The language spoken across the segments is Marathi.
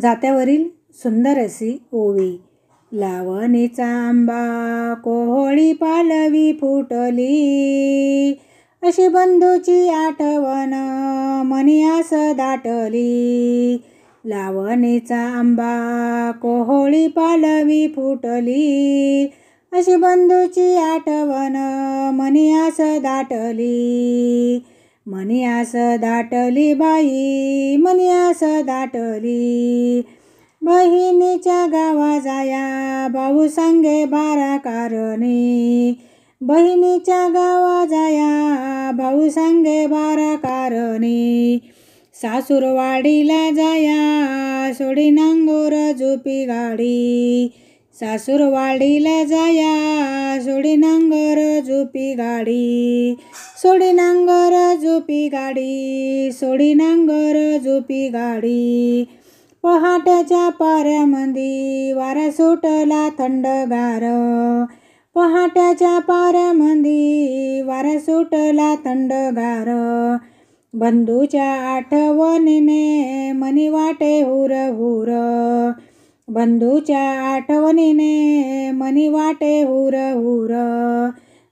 जात्यावरील सुंदर अशी ओवी लावणीचा आंबा कोहळी पालवी फुटली अशी बंधूची आठवण आस दाटली लावणीचा आंबा कोहळी पालवी फुटली अशी बंधूची आठवण आस दाटली आस दाटली बाई मनियास दाटली बहिणीच्या गावा जाया भाऊ सांगे बारा कारणी बहिणीच्या गावा जाया भाऊ सांगे बारा कारणी सासूरवाडीला जाया सोडी नांगोर झोपी गाडी सासूरवाडीला जाया सोडी नांगर झोपी गाडी सोडी नांगर झोपी गाडी सोडी नांगर झोपी गाडी पहाट्याच्या पाऱ्यामंदी वारा सुटला थंडगार पहाट्याच्या पाऱ्यामंदी वारा सुटला थंडगार बंधूच्या आठवणीने मनी वाटे हुर हुर बंधूच्या आठवणीने मनी वाटे हुर हुर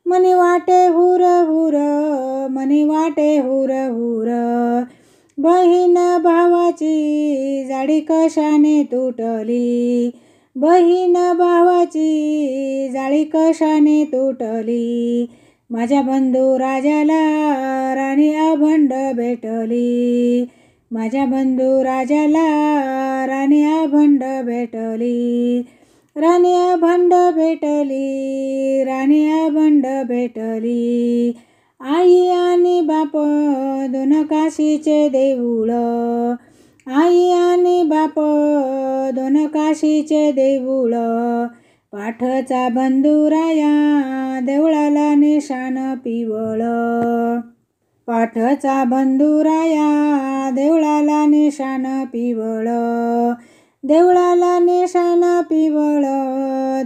मनी वाटे हुर हुर मनी वाटे हुर हुर बहीण भावाची जाडी कशाने तुटली बहीण भावाची जाळी कशाने तुटली माझ्या बंधू राजाला राणी अभंड भेटली माझ्या बंधू राजाला राणी भंड भेटली राणी अभंड भेटली राणी अभंड भेटली आई आणि बाप दोन काशीचे देऊळ आई आणि बाप दोन काशीचे देऊळ पाठचा बंधुराया देवळाला निशाण पिवळ पाठचा बंधुराया देवळाला निशाण पिवळ देवळाला निशाण पिवळ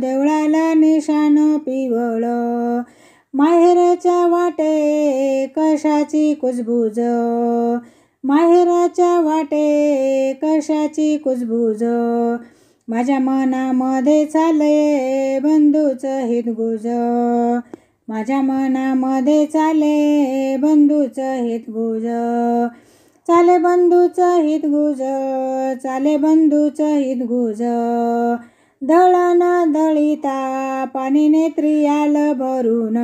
देवळाला निशाण पिवळ माहेरच्या वाटे कशाची कुजबूज माहेराच्या वाटे कशाची कुजबूज माझ्या मनामध्ये चाले बंधूचं हितगुज माझ्या मनामध्ये चाले बंधूचं गुज चाले बंधूचं गुज चाले बंधूचं हितगुज दळण दळिता पाणी नेत्रियाल भरून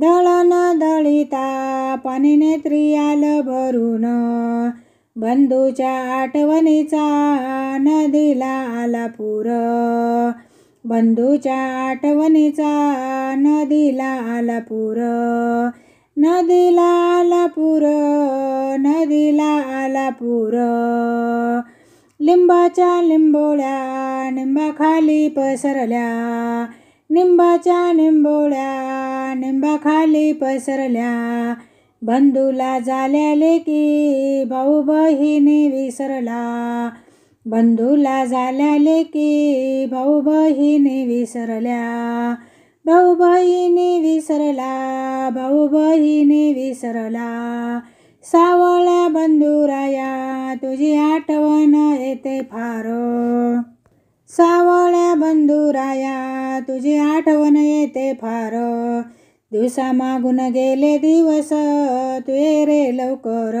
दळण दळिता पाणी नेत्रियाल भरून बंधूच्या आठवणीचा नदीला आला पुर बंधूच्या आठवणीचा नदीला आला पूर नदीला आला पूर नदीला आला पूर लिंबाच्या लिंबोळ्या निंबाखाली पसरल्या निंबाच्या निंबोळ्या निंबाखाली पसरल्या बंधूला झाल्याले की भाऊ बहिणी विसरला बंधूला झाल्या की भाऊ बहिणी विसरल्या भाऊ बहिणी विसरला भाऊ बहिणी विसरला सावळ्या बंधुराया तुझी आठवण येते फार सावळ्या बंधुराया तुझी आठवण येते फार दिवसा मागून गेले दिवस तुरे रे लवकर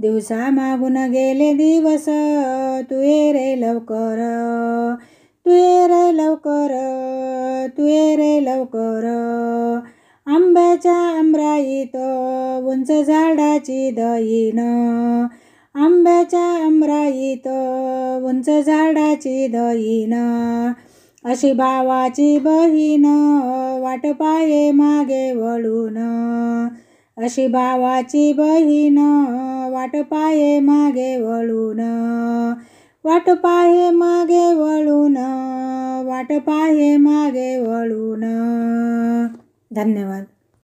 दिवसा मागून गेले दिवस तू ये रे लवकर तू ये रे लवकर तू ये रे लवकर आंब्याच्या आमराईत उंच झाडाची दईन आंब्याच्या आमराईत उंच झाडाची दईन अशी भावाची बहीण वाट पाये मागे वळून अशी भावाची बहीण वाट पाये मागे वळून वाट पाये मागे वळून वाट पाये मागे वळून धन्यवाद